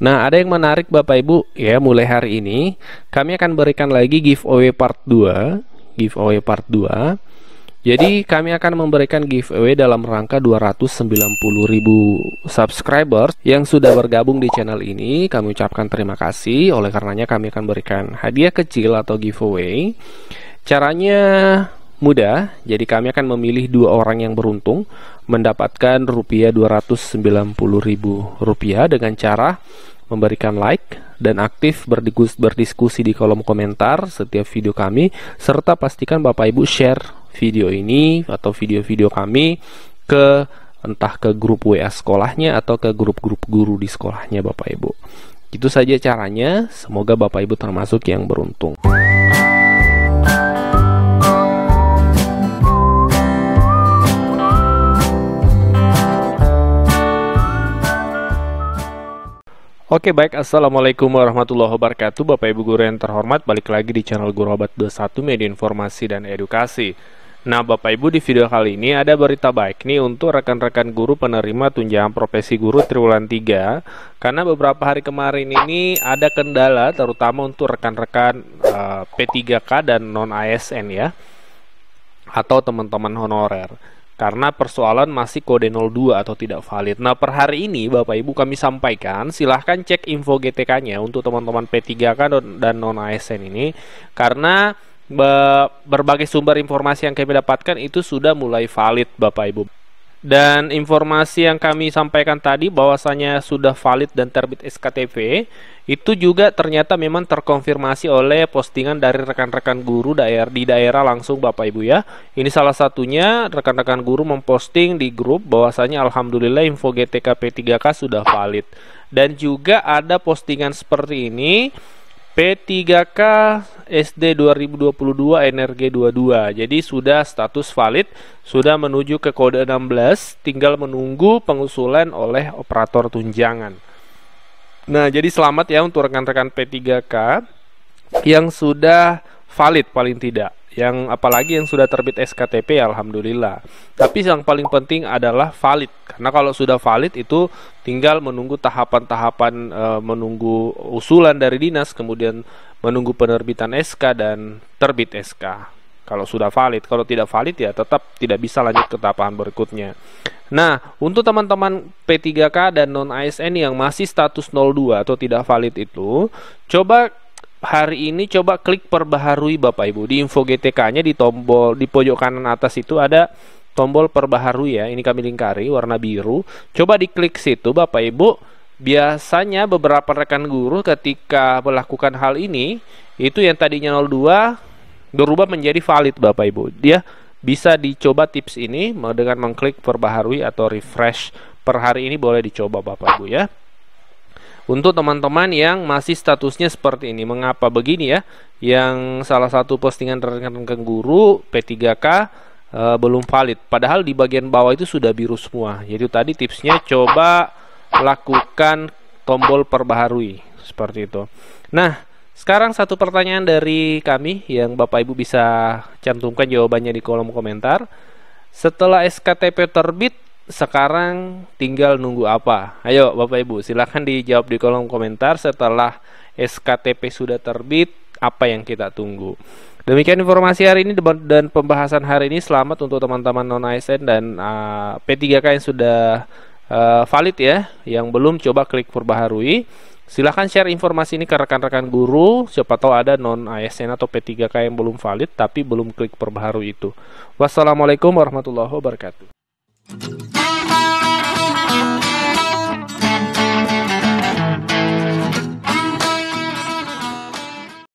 Nah, ada yang menarik Bapak Ibu, ya mulai hari ini kami akan berikan lagi giveaway part 2, giveaway part 2. Jadi kami akan memberikan giveaway dalam rangka 290.000 subscribers yang sudah bergabung di channel ini. Kami ucapkan terima kasih. Oleh karenanya kami akan berikan hadiah kecil atau giveaway. Caranya mudah jadi kami akan memilih dua orang yang beruntung mendapatkan rupiah 290 ribu rupiah dengan cara memberikan like dan aktif berdikus, berdiskusi di kolom komentar setiap video kami serta pastikan Bapak Ibu share video ini atau video-video kami ke entah ke grup WA sekolahnya atau ke grup-grup guru di sekolahnya Bapak Ibu. Itu saja caranya, semoga Bapak Ibu termasuk yang beruntung. Oke baik, Assalamualaikum warahmatullahi wabarakatuh Bapak Ibu Guru yang terhormat, balik lagi di channel Guru Obat 21 Media Informasi dan Edukasi Nah Bapak Ibu di video kali ini ada berita baik nih untuk rekan-rekan guru penerima tunjangan profesi guru Triwulan 3 Karena beberapa hari kemarin ini ada kendala terutama untuk rekan-rekan uh, eh, P3K dan non-ASN ya Atau teman-teman honorer karena persoalan masih kode 02 atau tidak valid. Nah, per hari ini Bapak Ibu kami sampaikan, silahkan cek info GTK-nya untuk teman-teman P3K dan non-ASN ini karena berbagai sumber informasi yang kami dapatkan itu sudah mulai valid Bapak Ibu. Dan informasi yang kami sampaikan tadi bahwasanya sudah valid dan terbit SKTP itu juga ternyata memang terkonfirmasi oleh postingan dari rekan-rekan guru daerah di daerah langsung Bapak Ibu ya. Ini salah satunya rekan-rekan guru memposting di grup bahwasanya alhamdulillah info GTKP 3K sudah valid. Dan juga ada postingan seperti ini P3K SD 2022 NRG 22. Jadi sudah status valid, sudah menuju ke kode 16, tinggal menunggu pengusulan oleh operator tunjangan. Nah, jadi selamat ya untuk rekan-rekan P3K yang sudah valid paling tidak yang apalagi yang sudah terbit SKTP alhamdulillah. Tapi yang paling penting adalah valid karena kalau sudah valid itu tinggal menunggu tahapan-tahapan e, menunggu usulan dari dinas kemudian menunggu penerbitan SK dan terbit SK. Kalau sudah valid, kalau tidak valid ya tetap tidak bisa lanjut ke tahapan berikutnya. Nah, untuk teman-teman P3K dan non ASN yang masih status 02 atau tidak valid itu, coba hari ini coba klik perbaharui Bapak Ibu. Di info GTK-nya di tombol di pojok kanan atas itu ada tombol perbaharui ya. Ini kami lingkari warna biru. Coba diklik situ Bapak Ibu. Biasanya beberapa rekan guru ketika melakukan hal ini itu yang tadinya 02 berubah menjadi valid Bapak Ibu. Dia bisa dicoba tips ini dengan mengklik perbaharui atau refresh per hari ini boleh dicoba Bapak Ibu ya. Untuk teman-teman yang masih statusnya seperti ini, mengapa begini ya? Yang salah satu postingan rekan rekan guru P3K uh, e, belum valid. Padahal di bagian bawah itu sudah biru semua. Jadi tadi tipsnya coba lakukan tombol perbaharui seperti itu. Nah, sekarang satu pertanyaan dari kami yang Bapak Ibu bisa cantumkan jawabannya di kolom komentar. Setelah SKTP terbit, sekarang tinggal nunggu apa? Ayo Bapak Ibu, silahkan dijawab di kolom komentar setelah SKTP sudah terbit, apa yang kita tunggu. Demikian informasi hari ini dan pembahasan hari ini. Selamat untuk teman-teman non ASN dan uh, ah, P3K yang sudah uh, valid ya. Yang belum coba klik perbaharui. Silahkan share informasi ini ke rekan-rekan guru. Siapa tahu ada non ASN atau P3K yang belum valid tapi belum klik perbaharui itu. Wassalamualaikum warahmatullahi wabarakatuh.